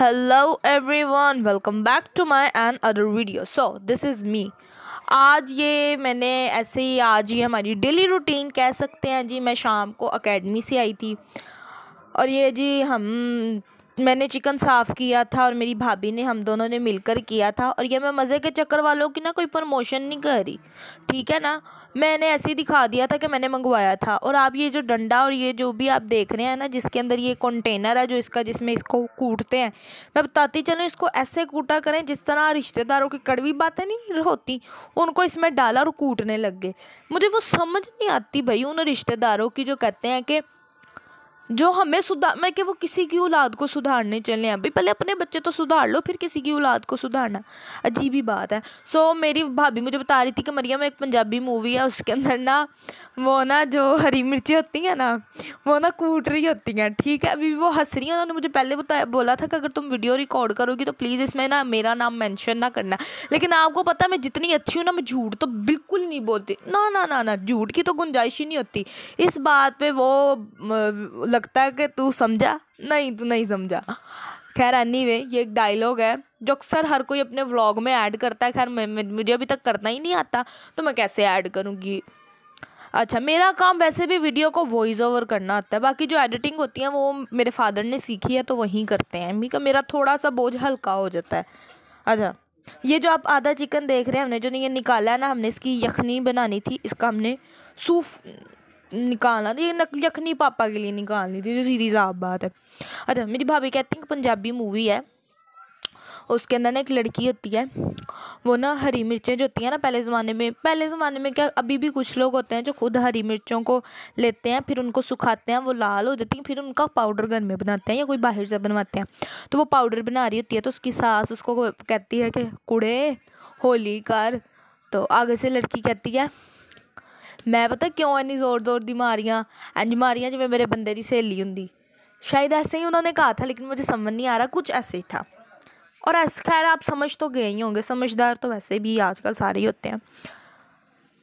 hello everyone welcome back to my another video so this is me आज ये मैंने ऐसे ही आज ये हमारी डेली रूटीन कह सकते हैं जी मैं शाम को एकेडमी से आई थी और ये जी हम मैंने चिकन साफ़ किया था और मेरी भाभी ने हम दोनों ने मिलकर किया था और ये मैं मज़े के चक्कर वालों की ना कोई प्रमोशन नहीं कर रही ठीक है ना मैंने ऐसे ही दिखा दिया था कि मैंने मंगवाया था और आप ये जो डंडा और ये जो भी आप देख रहे हैं ना जिसके अंदर ये कंटेनर है जो इसका जिसमें इसको कूटते हैं मैं बताती चलूँ इसको ऐसे कूटा करें जिस तरह रिश्तेदारों की कड़वी बातें नहीं होती उनको इसमें डाला और कूटने लग गए मुझे वो समझ नहीं आती भाई उन रिश्तेदारों की जो कहते हैं कि जो हमें सुधार मैं कि वो किसी की औलाद को सुधारने चले हैं पहले अपने बच्चे तो सुधार लो फिर किसी की औलाद को सुधारना अजीब ही बात है सो so, मेरी भाभी मुझे बता रही थी कि मरियम एक पंजाबी मूवी है उसके अंदर ना वो ना जो हरी मिर्ची होती हैं ना वो ना कूट रही होती हैं ठीक है अभी वो हंस रही हैं उन्होंने मुझे पहले बताया बोला था कि अगर तुम वीडियो रिकॉर्ड करोगी तो प्लीज़ इसमें ना मेरा नाम मैंशन ना करना लेकिन आपको पता है मैं जितनी अच्छी हूँ ना मैं झूठ तो बिल्कुल नहीं बोलती ना ना ना ना झूठ की तो गुंजाइश ही नहीं होती इस बात पर वो सकता है कि तू समझा नहीं तू नहीं समझा खैर एनी वे ये एक डायलॉग है जो अक्सर हर कोई अपने व्लॉग में ऐड करता है खैर मुझे अभी तक करना ही नहीं आता तो मैं कैसे ऐड करूँगी अच्छा मेरा काम वैसे भी वीडियो को वॉइस ओवर करना आता है बाकी जो एडिटिंग होती है वो मेरे फादर ने सीखी है तो वहीं करते हैं मी का मेरा थोड़ा सा बोझ हल्का हो जाता है अच्छा ये जो आप आधा चिकन देख रहे हैं हमने जो ये निकाला है ना हमने इसकी यखनी बनानी थी इसका हमने सूफ निकालना ये यखनी पापा के लिए निकालनी थी जो सीधी साफ बात है अच्छा मेरी भाभी कहती है पंजाबी मूवी है उसके अंदर ना एक लड़की होती है वो ना हरी मिर्चें जो होती हैं ना पहले ज़माने में पहले ज़माने में क्या अभी भी कुछ लोग होते हैं जो खुद हरी मिर्चों को लेते हैं फिर उनको सुखाते हैं वो लाल हो जाती हैं फिर उनका पाउडर घर में बनाते हैं या कोई बाहर से बनवाते हैं तो वो पाउडर बना रही होती है तो उसकी सास उसको कहती है कि कुड़े होली कर तो आगे से लड़की कहती है मैं पता क्यों इन्नी ज़ोर ज़ोर दी मारियाँ इंज मारियाँ जिमें मेरे बंदे की सहेली होंगी शायद ऐसे ही उन्होंने कहा था लेकिन मुझे समझ नहीं आ रहा कुछ ऐसे ही था और ऐसे खैर आप समझ तो गए ही होंगे समझदार तो वैसे भी आजकल सारे ही होते हैं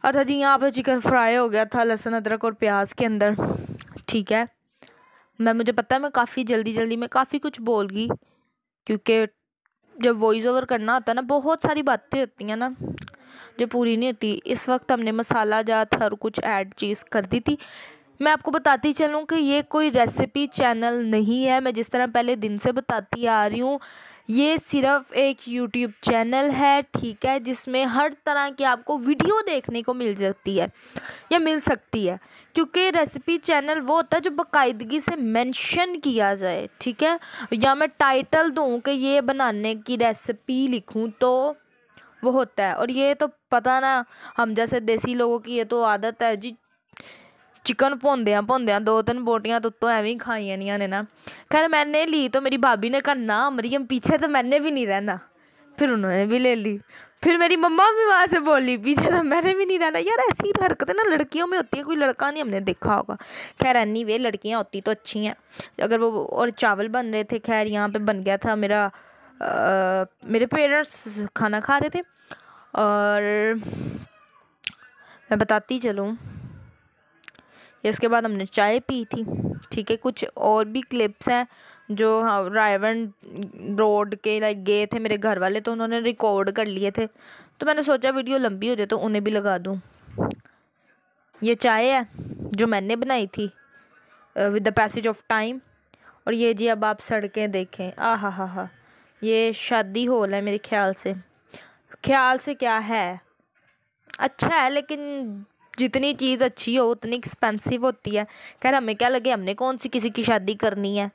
अच्छा जी यहाँ पर चिकन फ्राई हो गया था लहसुन अदरक और प्याज के अंदर ठीक है मैं मुझे पता है मैं काफ़ी जल्दी जल्दी मैं काफ़ी कुछ बोल गई क्योंकि जब वॉइस ओवर करना होता है ना बहुत सारी बातें होती हैं ना जो पूरी नहीं होती इस वक्त हमने मसाला जात हर कुछ ऐड चीज़ कर दी थी मैं आपको बताती चलूँ कि ये कोई रेसिपी चैनल नहीं है मैं जिस तरह पहले दिन से बताती आ रही हूँ ये सिर्फ एक यूट्यूब चैनल है ठीक है जिसमें हर तरह की आपको वीडियो देखने को मिल सकती है या मिल सकती है क्योंकि रेसिपी चैनल वो होता है जो बाकायदगी से मेंशन किया जाए ठीक है या मैं टाइटल दूँ कि ये बनाने की रेसिपी लिखूँ तो वो होता है और ये तो पता ना हम जैसे देसी लोगों की ये तो आदत है जी चिकन ਭੁੰਨਦਿਆਂ ਭੁੰਨਦਿਆਂ दो तीन बोटियाँ तो उत्तों एवं खाई ਖਾਈਆਂ ने ना खैर मैंने ली तो मेरी भाभी ने कहा ना मरियम पीछे तो मैंने भी नहीं रहना फिर उन्होंने भी ले ली फिर मेरी मम्मा भी वहाँ से बोली पीछे तो मैंने भी नहीं रहना यार ऐसी हरकतें ना लड़कियों में होती है कोई लड़का नहीं हमने देखा होगा खैर एनी वे लड़कियाँ होती तो अच्छी हैं अगर वो और चावल बन रहे थे खैर यहाँ पर बन गया था मेरा आ, मेरे पेरेंट्स खाना खा रहे थे और मैं बताती चलूँ इसके बाद हमने चाय पी थी ठीक है कुछ और भी क्लिप्स हैं जो हाँ, रायवन रोड के लाइक गए थे मेरे घर वाले तो उन्होंने रिकॉर्ड कर लिए थे तो मैंने सोचा वीडियो लंबी हो जाए तो उन्हें भी लगा दूँ ये चाय है जो मैंने बनाई थी with the passage of time और ये जी अब आप सड़कें देखें आ हा हा हा ये शादी हॉल है मेरे ख्याल से ख्याल से क्या है अच्छा है लेकिन जितनी चीज़ अच्छी हो उतनी एक्सपेंसिव होती है खैर हमें क्या लगे हमने कौन सी किसी की शादी करनी है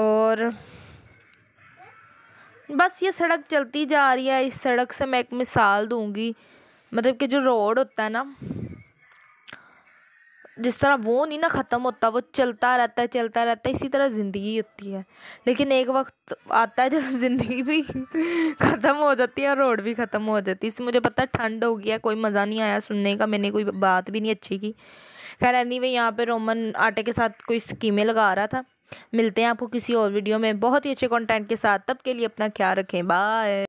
और बस ये सड़क चलती जा रही है इस सड़क से मैं एक मिसाल दूंगी मतलब कि जो रोड होता है ना जिस तरह वो नहीं ना ख़त्म होता वो चलता रहता है चलता रहता है इसी तरह ज़िंदगी होती है लेकिन एक वक्त आता है जब ज़िंदगी भी ख़त्म हो जाती है और रोड भी ख़त्म हो जाती है इससे मुझे पता है ठंड हो गया कोई मज़ा नहीं आया सुनने का मैंने कोई बात भी नहीं अच्छी की खैर एनी वे यहाँ पर रोमन आटे के साथ कोई स्कीमें लगा रहा था मिलते हैं आपको किसी और वीडियो में बहुत ही अच्छे कॉन्टेंट के साथ तब के लिए अपना ख्याल रखें बाय